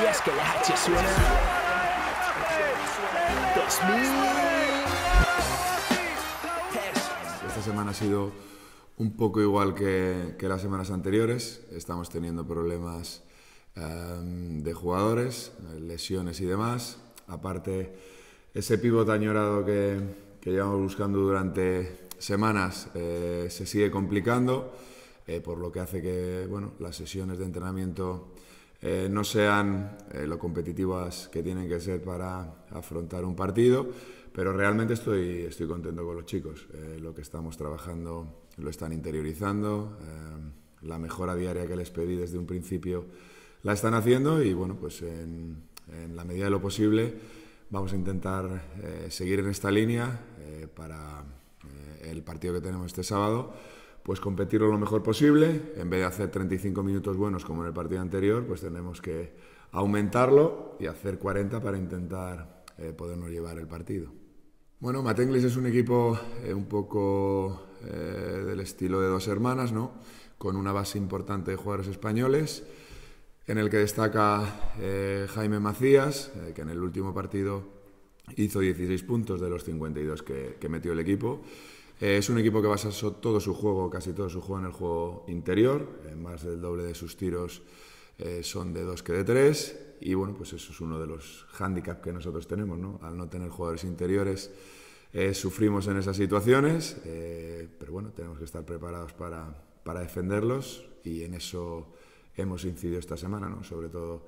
que Esta semana ha sido un poco igual que, las semanas anteriores. Estamos teniendo problemas em, de jugadores, lesiones y demás. Aparte, ese pivot añorado que, llevamos buscando durante semanas eh, se sigue complicando, eh, por lo que hace que bueno, las sesiones de entrenamiento eh, no sean eh, lo competitivas que tienen que ser para afrontar un partido, pero realmente estoy, contento con los chicos. Eh, lo que estamos trabajando lo están interiorizando, la mejora diaria que les pedí desde un principio la están haciendo y bueno, pues en la medida de lo posible vamos a intentar seguir en esta línea para el partido que tenemos este sábado pues competirlo lo mejor posible. En vez de hacer 35 minutos buenos como en el partido anterior, pues tenemos que aumentarlo y hacer 40 para intentar eh, podernos llevar el partido. Bueno, Matenglis es un equipo eh, un poco eh, del estilo de dos hermanas, ¿no? Con una base importante de jugadores españoles, en el que destaca Jaime Macías, que en el último partido hizo 16 puntos de los 52 que, que metió el equipo. Eh, es un equipo que basa todo su juego, casi todo su juego en el juego interior, eh, más del doble de sus tiros eh, son de dos que de tres, y bueno, pues eso es uno de los hándicaps que nosotros tenemos, ¿no? Al no tener jugadores interiores, sufrimos en esas situaciones, pero bueno, tenemos que estar preparados para, defenderlos, y en eso hemos incidido esta semana, sobre todo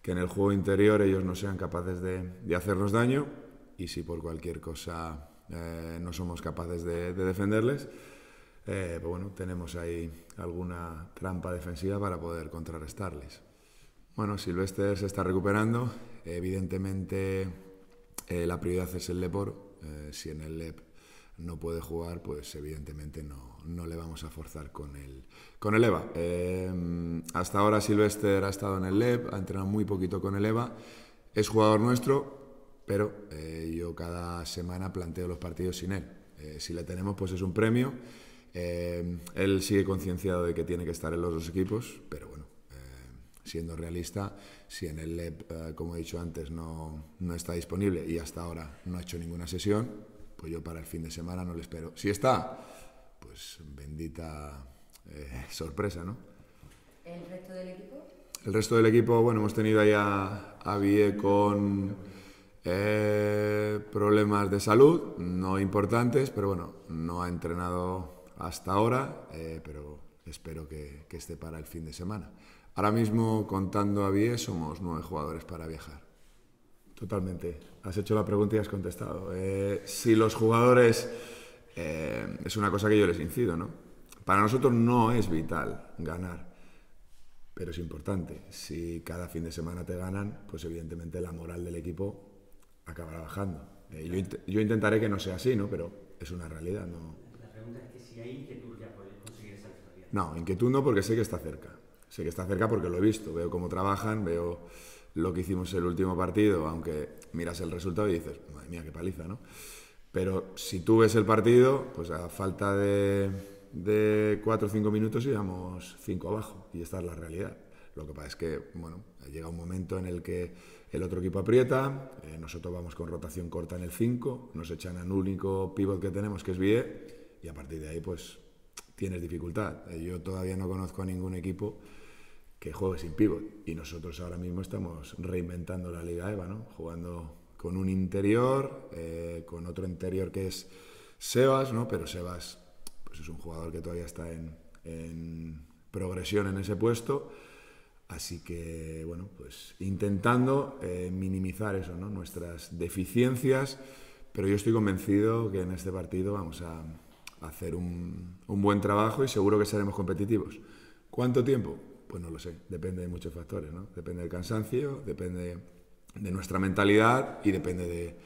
que en el juego interior ellos no sean capaces de, de hacernos daño y si por cualquier cosa eh, no somos capaces de, defenderles. Eh, pero bueno, tenemos ahí alguna trampa defensiva para poder contrarrestarles. Bueno, Silvester se está recuperando. Evidentemente, eh, la prioridad es el lepor si en el Lep no puede jugar, pues evidentemente no, no, le vamos a forzar con el, con el EVA. hasta ahora Silvester ha estado en el LEP ha entrenado muy poquito con el EVA, es jugador nuestro, pero eh, yo cada semana planteo los partidos sin él. Eh, si le tenemos, pues es un premio. Eh, él sigue concienciado de que tiene que estar en los dos equipos, pero bueno, siendo realista, si en el LEP, como he dicho antes, no, está disponible y hasta ahora no ha hecho ninguna sesión, pues yo para el fin de semana no le espero. Si está, pues bendita sorpresa, ¿no? ¿El resto del equipo? El resto del equipo, bueno, hemos tenido ahí a, Bie con... Eh, problemas de salud, no importantes, pero bueno, no ha entrenado hasta ahora, eh, pero espero que, esté para el fin de semana. Ahora mismo, contando a Vie, somos nueve jugadores para viajar. Totalmente. Has hecho la pregunta y has contestado. Eh, si los jugadores... es una cosa que yo les incido, ¿no? Para nosotros no es vital ganar pero es importante. Si cada fin de semana te ganan, pues evidentemente la moral del equipo acabará bajando. yo, intentaré que no sea así, ¿no? Pero es una realidad, ¿no? La pregunta es que si hay inquietud ya conseguir esa No, inquietud no porque sé que está cerca. Sé que está cerca porque lo he visto, veo cómo trabajan, veo lo que hicimos el último partido, aunque miras el resultado y dices, madre mía, qué paliza, ¿no? Pero si tú ves el partido, pues a falta de, de 4 o cinco minutos íbamos cinco abajo y esta es la realidad. Lo que pasa es que, bueno, llega un momento en el que el otro equipo aprieta, eh, nosotros vamos con rotación corta en el 5, nos echan al único pívot que tenemos, que es Bie y a partir de ahí, pues, tienes dificultad. Eh, yo todavía no conozco a ningún equipo que juegue sin pívot y nosotros ahora mismo estamos reinventando la Liga EVA, Jugando con un interior, eh, con otro interior que es Sebas, ¿no? Pero Sebas pues es un jugador que todavía está en progresión en ese puesto Así que, bueno, pues intentando eh, minimizar eso, ¿no? nuestras deficiencias, pero yo estoy convencido que en este partido vamos a hacer un, buen trabajo y seguro que seremos competitivos. ¿Cuánto tiempo? Pues no lo sé, depende de muchos factores, ¿no? Depende del cansancio, depende de nuestra mentalidad y depende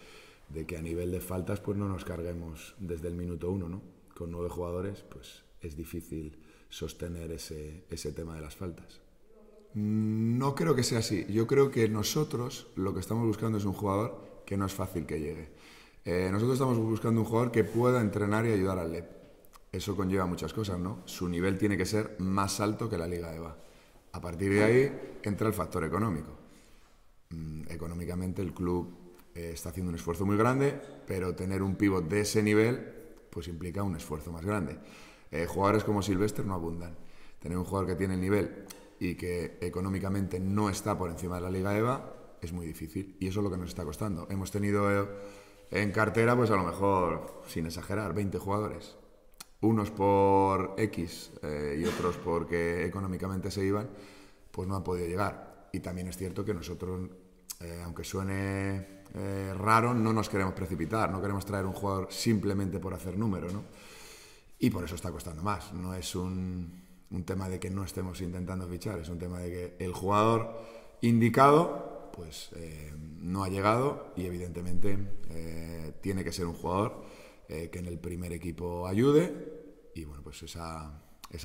de, que a nivel de faltas pues no nos carguemos desde el minuto uno, ¿no? Con nueve jugadores pues es difícil sostener ese tema de las faltas. No creo que sea así. Yo creo que nosotros lo que estamos buscando es un jugador que no es fácil que llegue. Eh, nosotros estamos buscando un jugador que pueda entrenar y ayudar al LEP. Eso conlleva muchas cosas, ¿no? Su nivel tiene que ser más alto que la Liga EVA. A partir de ahí entra el factor económico. Mm, económicamente el club eh, está haciendo un esfuerzo muy grande, pero tener un pivot de ese nivel pues implica un esfuerzo más grande. Eh, jugadores como Silvestre no abundan. Tener un jugador que tiene el nivel y que económicamente no está por encima de la Liga EVA, es muy difícil. Y eso es lo que nos está costando. Hemos tenido eh, en cartera, pues a lo mejor, sin exagerar, 20 jugadores. Unos por X eh, y otros porque económicamente se iban, pues no han podido llegar. Y también es cierto que nosotros, eh, aunque suene raro, no nos queremos precipitar, no queremos traer un jugador simplemente por hacer número, ¿no? Y por eso está costando más. No es un un tema de que no estemos intentando fichar, es un tema de que el jugador indicado pues eh, no ha llegado y evidentemente eh, tiene que ser un jugador eh, que en el primer equipo ayude y bueno pues esa,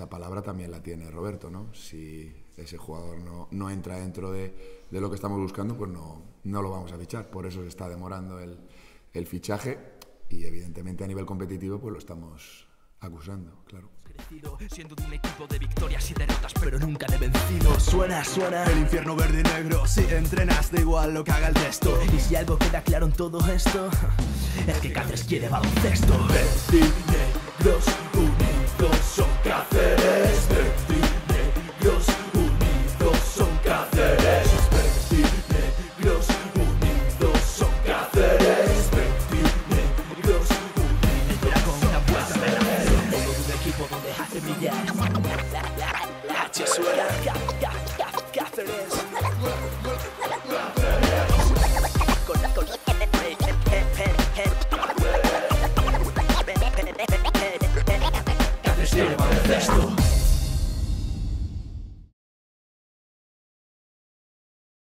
palabra también la tiene Roberto, ¿no? Si ese jugador no, entra dentro de, lo que estamos buscando, pues no, no lo vamos a fichar. Por eso se está demorando el, el fichaje y evidentemente a nivel competitivo pues lo estamos acusando, claro. Siendo de un equipo de victorias y derrotas, pero nunca de vencido. Suena, suena el infierno verde y negro. Si entrenas, da igual lo que haga el resto. Y si algo queda claro en todo esto, es que Cáceres quiere baloncesto. Verde y negros unidos son Cáceres.